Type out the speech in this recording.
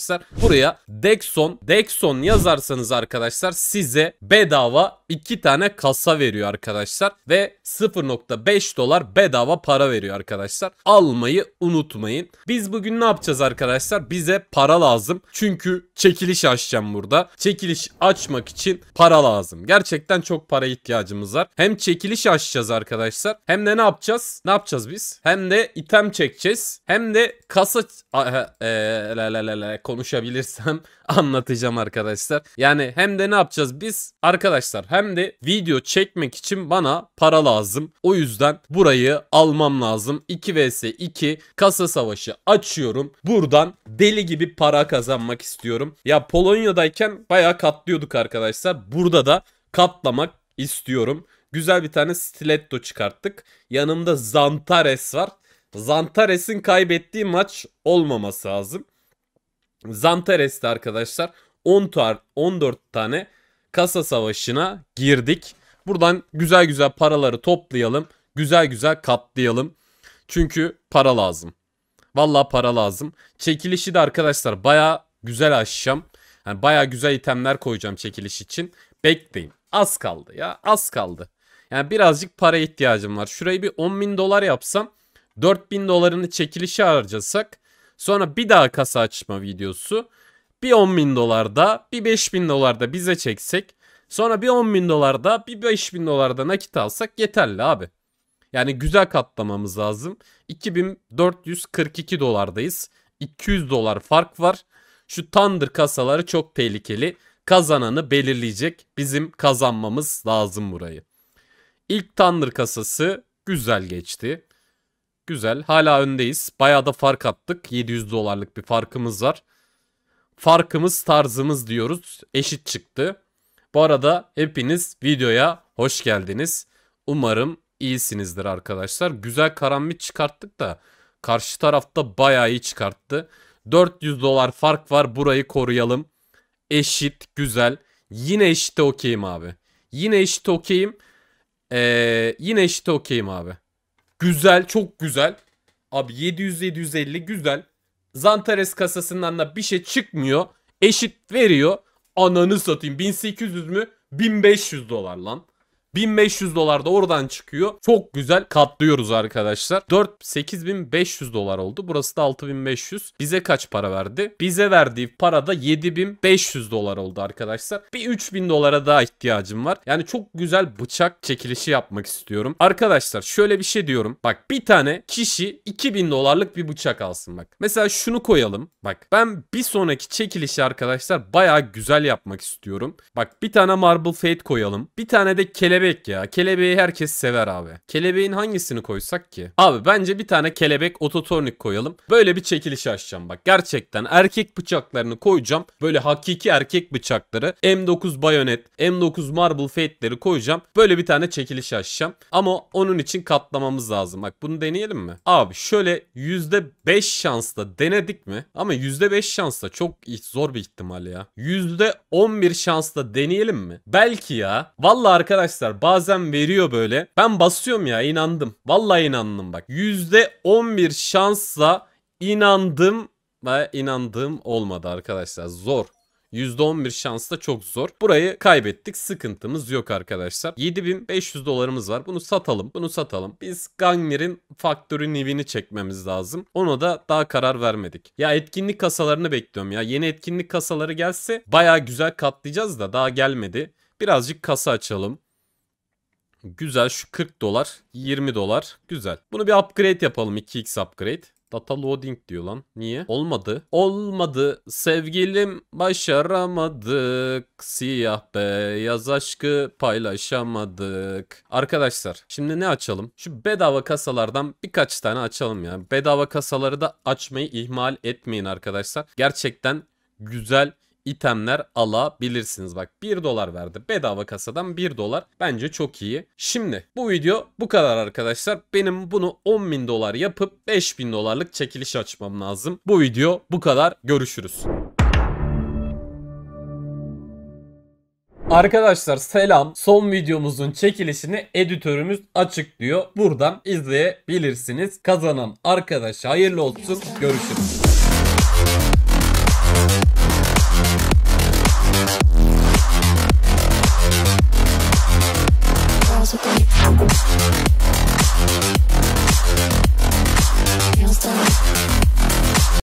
arkadaşlar. Buraya Dexon, Dexon yazarsanız arkadaşlar size bedava 2 tane kasa veriyor arkadaşlar ve 0.5 dolar bedava para veriyor arkadaşlar. Almayı unutmayın. Biz bugün ne yapacağız arkadaşlar? Bize para lazım. Çünkü çekiliş açacağım burada. Çekiliş açmak için para lazım. Gerçekten çok para ihtiyacımız var. Hem çekiliş açacağız arkadaşlar hem de ne yapacağız? Ne yapacağız biz? Hem de item çekeceğiz. Hem de kasa e, la la la konuşabilirsem anlatacağım arkadaşlar. Yani hem de ne yapacağız biz? Arkadaşlar hem de video çekmek için bana para lazım. O yüzden burayı almam lazım. 2 vs 2 kasa savaşı açıyorum. Buradan deli gibi para kazanmak istiyorum. Ya Polonya'dayken bayağı katlıyorduk arkadaşlar. Burada da katlamak istiyorum. Güzel bir tane stiletto çıkarttık. Yanımda Zantares var. Zantares'in kaybettiği maç olmaması lazım. Zantares'te arkadaşlar 10 tar 14 tane kasa savaşına girdik. Buradan güzel güzel paraları toplayalım. Güzel güzel katlayalım. Çünkü para lazım. Vallahi para lazım. Çekilişi de arkadaşlar baya güzel açacağım. Yani baya güzel itemler koyacağım çekiliş için. Bekleyin. Az kaldı ya. Az kaldı. Yani birazcık para ihtiyacım var. Şurayı bir 10 bin dolar yapsam 4000 dolarını çekilişe harcasak sonra bir daha kasa açma videosu bir 10 bin dolarda bir 5 bin dolarda bize çeksek sonra bir 10 bin dolarda bir 5 bin dolarda nakit alsak yeterli abi. Yani güzel katlamamız lazım. 2442 dolardayız. 200 dolar fark var. Şu Thunder kasaları çok tehlikeli. Kazananı belirleyecek. Bizim kazanmamız lazım burayı. İlk Thunder kasası güzel geçti. Güzel. Hala öndeyiz. Bayağı da fark attık. 700 dolarlık bir farkımız var farkımız tarzımız diyoruz eşit çıktı. Bu arada hepiniz videoya hoş geldiniz. Umarım iyisinizdir arkadaşlar. Güzel karambit çıkarttık da karşı tarafta bayağı iyi çıkarttı. 400 dolar fark var burayı koruyalım. Eşit güzel. Yine eşite okeyim abi. Yine eşite okeyim. Ee, yine eşite okeyim abi. Güzel çok güzel. Abi 700-750 güzel. Zantares kasasından da bir şey çıkmıyor. Eşit veriyor. Ananı satayım. 1800 mü? 1500 dolar lan. 1500 dolar da oradan çıkıyor. Çok güzel katlıyoruz arkadaşlar. 4 8500 dolar oldu. Burası da 6500. Bize kaç para verdi? Bize verdiği para da 7500 dolar oldu arkadaşlar. Bir 3000 dolara daha ihtiyacım var. Yani çok güzel bıçak çekilişi yapmak istiyorum. Arkadaşlar şöyle bir şey diyorum. Bak bir tane kişi 2000 dolarlık bir bıçak alsın bak. Mesela şunu koyalım. Bak ben bir sonraki çekilişi arkadaşlar baya güzel yapmak istiyorum. Bak bir tane Marble fade koyalım. Bir tane de kelebek kelebek ya. Kelebeği herkes sever abi. Kelebeğin hangisini koysak ki? Abi bence bir tane kelebek ototornik koyalım. Böyle bir çekilişi açacağım bak. Gerçekten erkek bıçaklarını koyacağım. Böyle hakiki erkek bıçakları. M9 bayonet, M9 marble fate'leri koyacağım. Böyle bir tane çekiliş açacağım. Ama onun için katlamamız lazım. Bak bunu deneyelim mi? Abi şöyle %5 şansla denedik mi? Ama %5 şansla çok zor bir ihtimal ya. %11 şansla deneyelim mi? Belki ya. Vallahi arkadaşlar arkadaşlar bazen veriyor böyle. Ben basıyorum ya inandım. Vallahi inandım bak. %11 şansla inandım ve inandığım olmadı arkadaşlar. Zor. %11 şans da çok zor. Burayı kaybettik. Sıkıntımız yok arkadaşlar. 7500 dolarımız var. Bunu satalım. Bunu satalım. Biz Gangner'in faktörü nivini çekmemiz lazım. Ona da daha karar vermedik. Ya etkinlik kasalarını bekliyorum ya. Yeni etkinlik kasaları gelse baya güzel katlayacağız da daha gelmedi. Birazcık kasa açalım. Güzel şu 40 dolar 20 dolar güzel. Bunu bir upgrade yapalım 2x upgrade. Data loading diyor lan. Niye? Olmadı. Olmadı. Sevgilim başaramadık. Siyah beyaz aşkı paylaşamadık. Arkadaşlar şimdi ne açalım? Şu bedava kasalardan birkaç tane açalım ya. Bedava kasaları da açmayı ihmal etmeyin arkadaşlar. Gerçekten güzel itemler alabilirsiniz. Bak 1 dolar verdi. Bedava kasadan 1 dolar. Bence çok iyi. Şimdi bu video bu kadar arkadaşlar. Benim bunu 10.000 dolar yapıp 5.000 dolarlık çekiliş açmam lazım. Bu video bu kadar. Görüşürüz. Arkadaşlar selam. Son videomuzun çekilişini editörümüz açıklıyor. Buradan izleyebilirsiniz. Kazanan arkadaş hayırlı olsun. Görüşürüz.